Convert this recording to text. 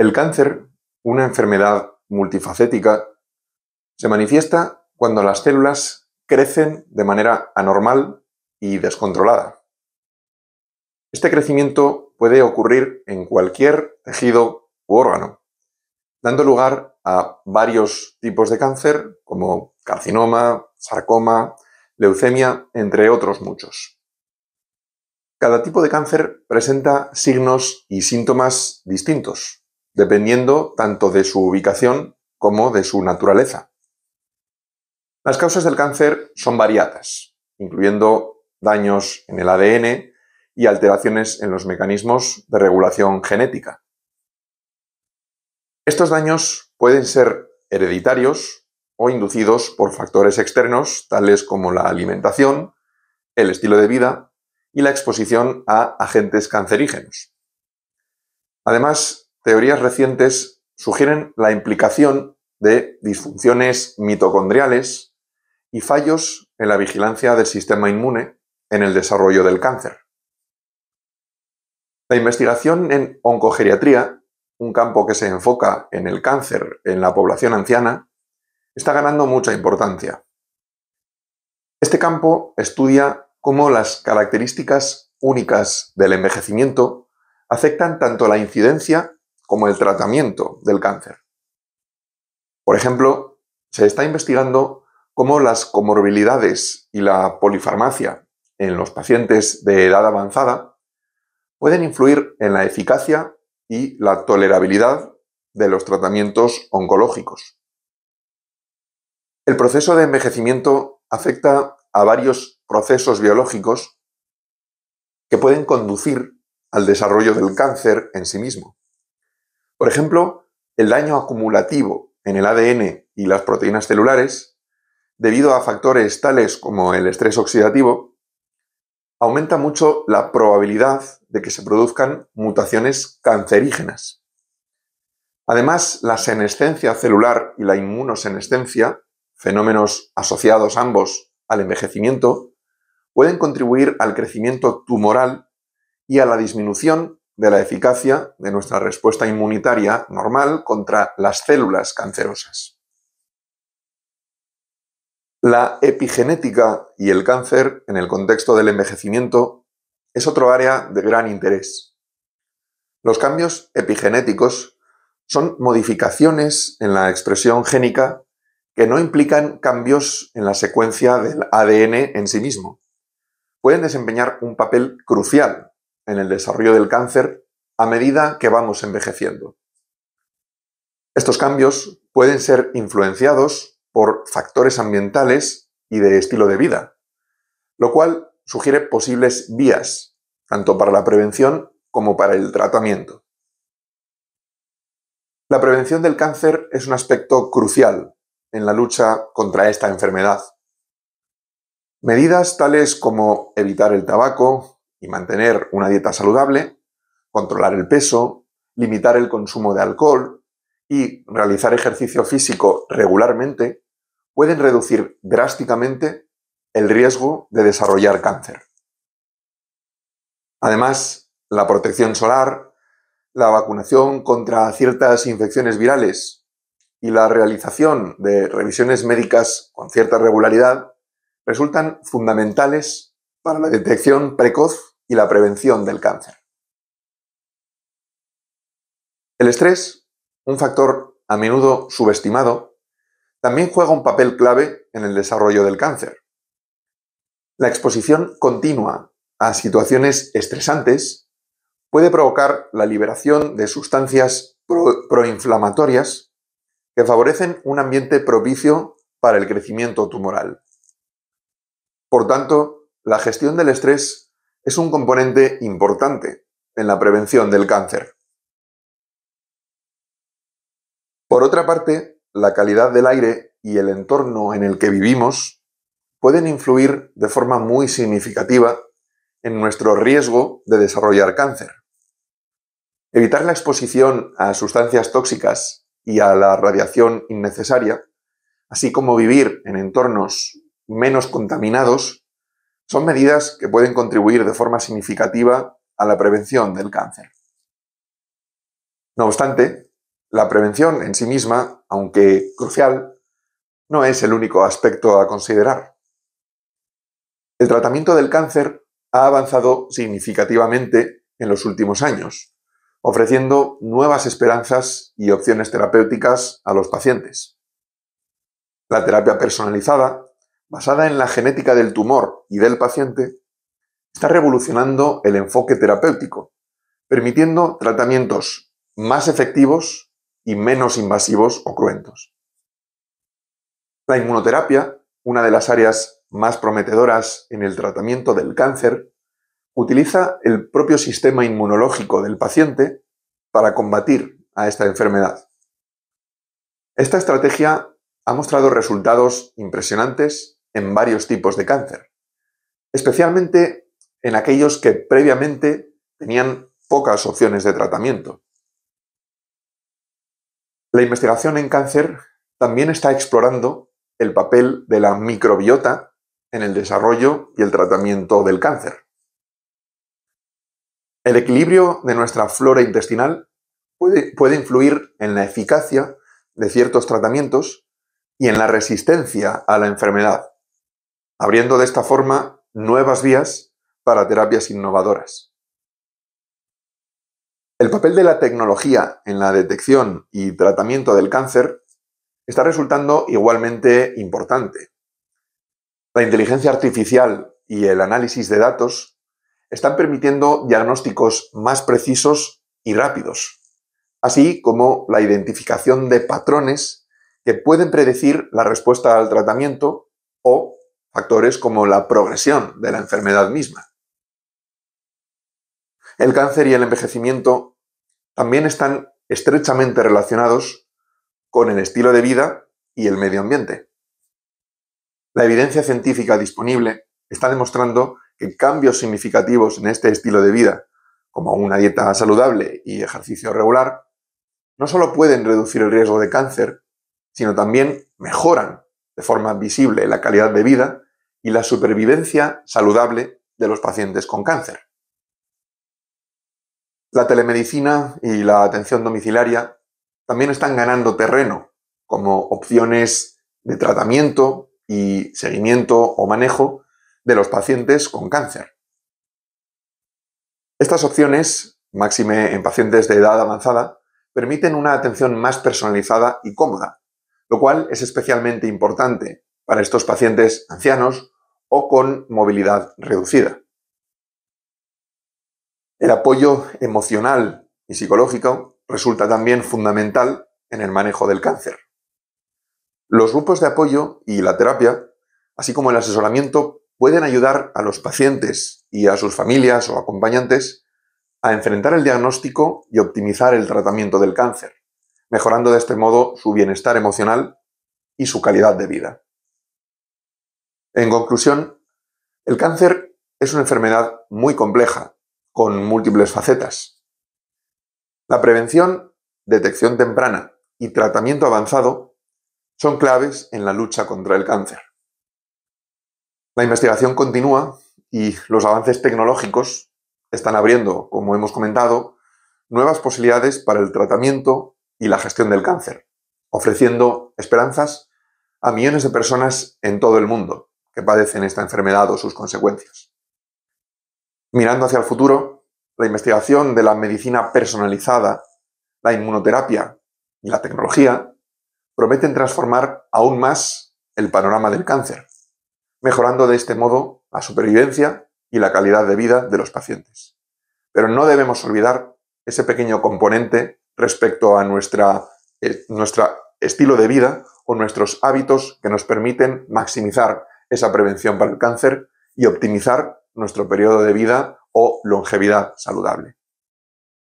El cáncer, una enfermedad multifacética, se manifiesta cuando las células crecen de manera anormal y descontrolada. Este crecimiento puede ocurrir en cualquier tejido u órgano, dando lugar a varios tipos de cáncer como carcinoma, sarcoma, leucemia, entre otros muchos. Cada tipo de cáncer presenta signos y síntomas distintos dependiendo tanto de su ubicación como de su naturaleza. Las causas del cáncer son variadas, incluyendo daños en el ADN y alteraciones en los mecanismos de regulación genética. Estos daños pueden ser hereditarios o inducidos por factores externos, tales como la alimentación, el estilo de vida y la exposición a agentes cancerígenos. Además, teorías recientes sugieren la implicación de disfunciones mitocondriales y fallos en la vigilancia del sistema inmune en el desarrollo del cáncer. La investigación en oncogeriatría, un campo que se enfoca en el cáncer en la población anciana, está ganando mucha importancia. Este campo estudia cómo las características únicas del envejecimiento afectan tanto la incidencia como el tratamiento del cáncer. Por ejemplo, se está investigando cómo las comorbilidades y la polifarmacia en los pacientes de edad avanzada pueden influir en la eficacia y la tolerabilidad de los tratamientos oncológicos. El proceso de envejecimiento afecta a varios procesos biológicos que pueden conducir al desarrollo del cáncer en sí mismo. Por ejemplo, el daño acumulativo en el ADN y las proteínas celulares, debido a factores tales como el estrés oxidativo, aumenta mucho la probabilidad de que se produzcan mutaciones cancerígenas. Además, la senescencia celular y la inmunosenescencia, fenómenos asociados ambos al envejecimiento, pueden contribuir al crecimiento tumoral y a la disminución de la eficacia de nuestra respuesta inmunitaria normal contra las células cancerosas. La epigenética y el cáncer en el contexto del envejecimiento es otro área de gran interés. Los cambios epigenéticos son modificaciones en la expresión génica que no implican cambios en la secuencia del ADN en sí mismo. Pueden desempeñar un papel crucial en el desarrollo del cáncer a medida que vamos envejeciendo. Estos cambios pueden ser influenciados por factores ambientales y de estilo de vida, lo cual sugiere posibles vías, tanto para la prevención como para el tratamiento. La prevención del cáncer es un aspecto crucial en la lucha contra esta enfermedad. Medidas tales como evitar el tabaco, y mantener una dieta saludable, controlar el peso, limitar el consumo de alcohol y realizar ejercicio físico regularmente pueden reducir drásticamente el riesgo de desarrollar cáncer. Además, la protección solar, la vacunación contra ciertas infecciones virales y la realización de revisiones médicas con cierta regularidad resultan fundamentales para la detección precoz y la prevención del cáncer. El estrés, un factor a menudo subestimado, también juega un papel clave en el desarrollo del cáncer. La exposición continua a situaciones estresantes puede provocar la liberación de sustancias proinflamatorias que favorecen un ambiente propicio para el crecimiento tumoral. Por tanto, la gestión del estrés es un componente importante en la prevención del cáncer. Por otra parte, la calidad del aire y el entorno en el que vivimos pueden influir de forma muy significativa en nuestro riesgo de desarrollar cáncer. Evitar la exposición a sustancias tóxicas y a la radiación innecesaria, así como vivir en entornos menos contaminados, son medidas que pueden contribuir de forma significativa a la prevención del cáncer. No obstante, la prevención en sí misma, aunque crucial, no es el único aspecto a considerar. El tratamiento del cáncer ha avanzado significativamente en los últimos años, ofreciendo nuevas esperanzas y opciones terapéuticas a los pacientes. La terapia personalizada basada en la genética del tumor y del paciente, está revolucionando el enfoque terapéutico, permitiendo tratamientos más efectivos y menos invasivos o cruentos. La inmunoterapia, una de las áreas más prometedoras en el tratamiento del cáncer, utiliza el propio sistema inmunológico del paciente para combatir a esta enfermedad. Esta estrategia ha mostrado resultados impresionantes en varios tipos de cáncer, especialmente en aquellos que previamente tenían pocas opciones de tratamiento. La investigación en cáncer también está explorando el papel de la microbiota en el desarrollo y el tratamiento del cáncer. El equilibrio de nuestra flora intestinal puede, influir en la eficacia de ciertos tratamientos y en la resistencia a la enfermedad abriendo de esta forma nuevas vías para terapias innovadoras. El papel de la tecnología en la detección y tratamiento del cáncer está resultando igualmente importante. La inteligencia artificial y el análisis de datos están permitiendo diagnósticos más precisos y rápidos, así como la identificación de patrones que pueden predecir la respuesta al tratamiento o factores como la progresión de la enfermedad misma. El cáncer y el envejecimiento también están estrechamente relacionados con el estilo de vida y el medio ambiente. La evidencia científica disponible está demostrando que cambios significativos en este estilo de vida, como una dieta saludable y ejercicio regular, no solo pueden reducir el riesgo de cáncer, sino también mejoran de forma visible la calidad de vida y la supervivencia saludable de los pacientes con cáncer. La telemedicina y la atención domiciliaria también están ganando terreno como opciones de tratamiento y seguimiento o manejo de los pacientes con cáncer. Estas opciones, máxime en pacientes de edad avanzada, permiten una atención más personalizada y cómoda, lo cual es especialmente importante para estos pacientes ancianos o con movilidad reducida. El apoyo emocional y psicológico resulta también fundamental en el manejo del cáncer. Los grupos de apoyo y la terapia, así como el asesoramiento, pueden ayudar a los pacientes y a sus familias o acompañantes a enfrentar el diagnóstico y optimizar el tratamiento del cáncer mejorando de este modo su bienestar emocional y su calidad de vida. En conclusión, el cáncer es una enfermedad muy compleja, con múltiples facetas. La prevención, detección temprana y tratamiento avanzado son claves en la lucha contra el cáncer. La investigación continúa y los avances tecnológicos están abriendo, como hemos comentado, nuevas posibilidades para el tratamiento y la gestión del cáncer, ofreciendo esperanzas a millones de personas en todo el mundo que padecen esta enfermedad o sus consecuencias. Mirando hacia el futuro, la investigación de la medicina personalizada, la inmunoterapia y la tecnología prometen transformar aún más el panorama del cáncer, mejorando de este modo la supervivencia y la calidad de vida de los pacientes. Pero no debemos olvidar ese pequeño componente respecto a nuestra, eh, nuestro estilo de vida o nuestros hábitos que nos permiten maximizar esa prevención para el cáncer y optimizar nuestro periodo de vida o longevidad saludable.